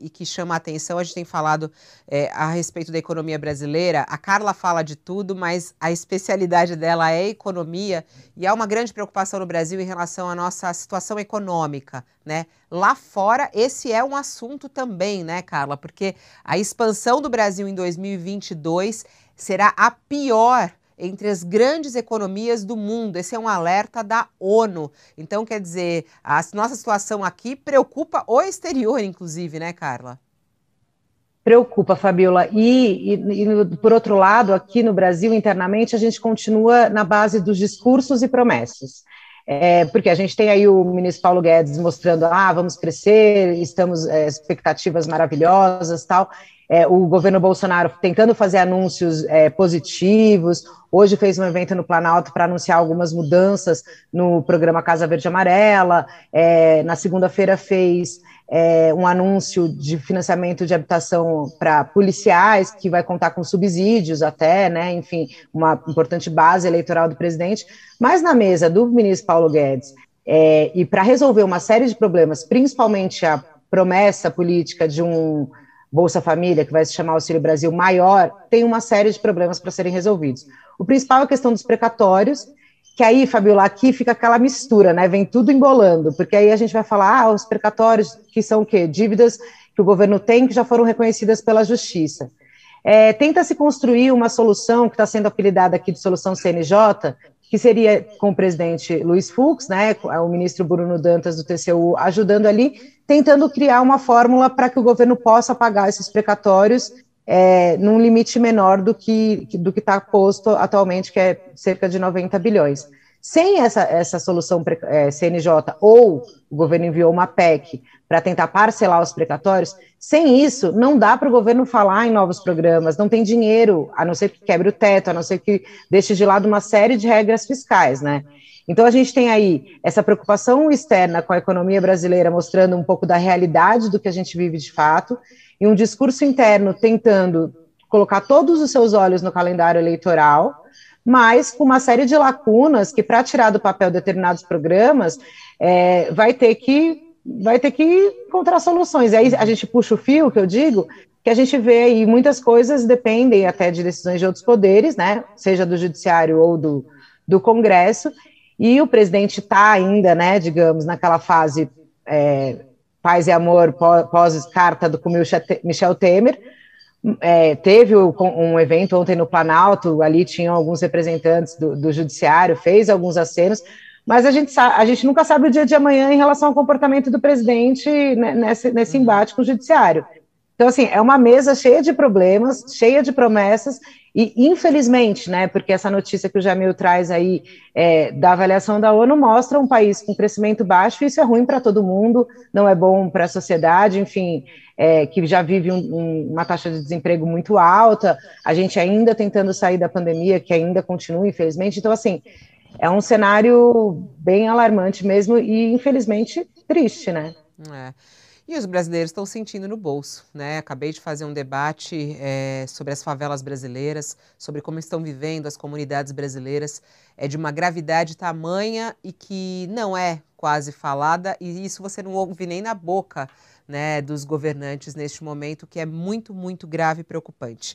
e que chama a atenção. A gente tem falado é, a respeito da economia brasileira. A Carla fala de tudo, mas a especialidade dela é economia e há uma grande preocupação no Brasil em relação à nossa situação econômica, né? Lá fora, esse é um assunto também, né, Carla? Porque a expansão do Brasil em 2022 será a pior entre as grandes economias do mundo. Esse é um alerta da ONU. Então, quer dizer, a nossa situação aqui preocupa o exterior, inclusive, né, Carla? Preocupa, Fabiola. E, e, e, por outro lado, aqui no Brasil, internamente, a gente continua na base dos discursos e promessas. É, porque a gente tem aí o ministro Paulo Guedes mostrando, ah, vamos crescer, estamos é, expectativas maravilhosas, tal é, o governo Bolsonaro tentando fazer anúncios é, positivos. Hoje fez um evento no Planalto para anunciar algumas mudanças no programa Casa Verde Amarela. É, na segunda-feira fez é, um anúncio de financiamento de habitação para policiais, que vai contar com subsídios até, né? Enfim, uma importante base eleitoral do presidente. Mas na mesa do ministro Paulo Guedes é, e para resolver uma série de problemas, principalmente a promessa política de um Bolsa Família, que vai se chamar Auxílio Brasil Maior, tem uma série de problemas para serem resolvidos. O principal é a questão dos precatórios, que aí, Fabiola, aqui fica aquela mistura, né? Vem tudo embolando, porque aí a gente vai falar, ah, os precatórios, que são o quê? Dívidas que o governo tem que já foram reconhecidas pela justiça. É, Tenta-se construir uma solução que está sendo apelidada aqui de solução CNJ, que seria com o presidente Luiz Fux, né, o ministro Bruno Dantas do TCU ajudando ali, tentando criar uma fórmula para que o governo possa pagar esses precatórios é, num limite menor do que do que está posto atualmente, que é cerca de 90 bilhões. Sem essa, essa solução é, CNJ ou o governo enviou uma PEC para tentar parcelar os precatórios, sem isso, não dá para o governo falar em novos programas, não tem dinheiro, a não ser que quebre o teto, a não ser que deixe de lado uma série de regras fiscais, né? Então, a gente tem aí essa preocupação externa com a economia brasileira, mostrando um pouco da realidade do que a gente vive de fato, e um discurso interno tentando colocar todos os seus olhos no calendário eleitoral, mas com uma série de lacunas que, para tirar do papel determinados programas, é, vai ter que vai ter que encontrar soluções. E aí a gente puxa o fio, que eu digo, que a gente vê e muitas coisas dependem até de decisões de outros poderes, né? Seja do judiciário ou do, do Congresso. E o presidente está ainda, né? Digamos naquela fase é, paz e amor pós, pós carta do com Michel Temer é, teve um evento ontem no Planalto, ali tinham alguns representantes do, do judiciário, fez alguns acenos, mas a gente, a gente nunca sabe o dia de amanhã em relação ao comportamento do presidente nesse, nesse uhum. embate com o judiciário. Então, assim, é uma mesa cheia de problemas, cheia de promessas, e infelizmente, né, porque essa notícia que o Jamil traz aí é, da avaliação da ONU mostra um país com crescimento baixo, e isso é ruim para todo mundo, não é bom para a sociedade, enfim, é, que já vive um, um, uma taxa de desemprego muito alta, a gente ainda tentando sair da pandemia, que ainda continua, infelizmente. Então, assim, é um cenário bem alarmante mesmo e, infelizmente, triste, né? É. E os brasileiros estão sentindo no bolso. Né? Acabei de fazer um debate é, sobre as favelas brasileiras, sobre como estão vivendo as comunidades brasileiras, é de uma gravidade tamanha e que não é quase falada, e isso você não ouve nem na boca né, dos governantes neste momento, que é muito, muito grave e preocupante.